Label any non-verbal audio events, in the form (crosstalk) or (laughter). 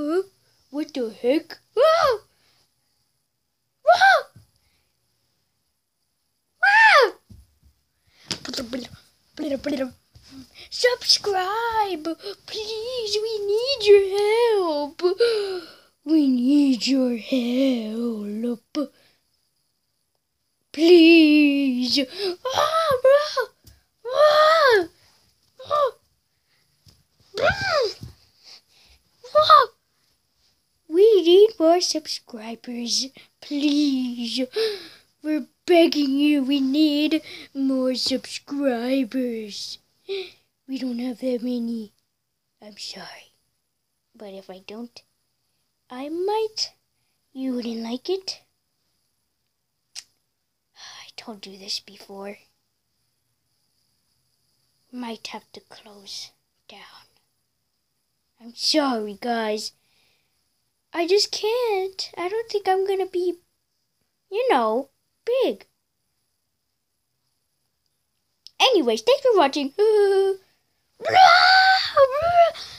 Huh? What the heck? Whoa! Whoa! Wow! Subscribe! Please, we need your help! We need your help! Please! Ah, bro! more subscribers, please. We're begging you, we need more subscribers. We don't have that many. I'm sorry. But if I don't, I might. You wouldn't like it. I told you this before. Might have to close down. I'm sorry, guys. I just can't. I don't think I'm gonna be, you know, big. Anyways, thanks for watching. (laughs)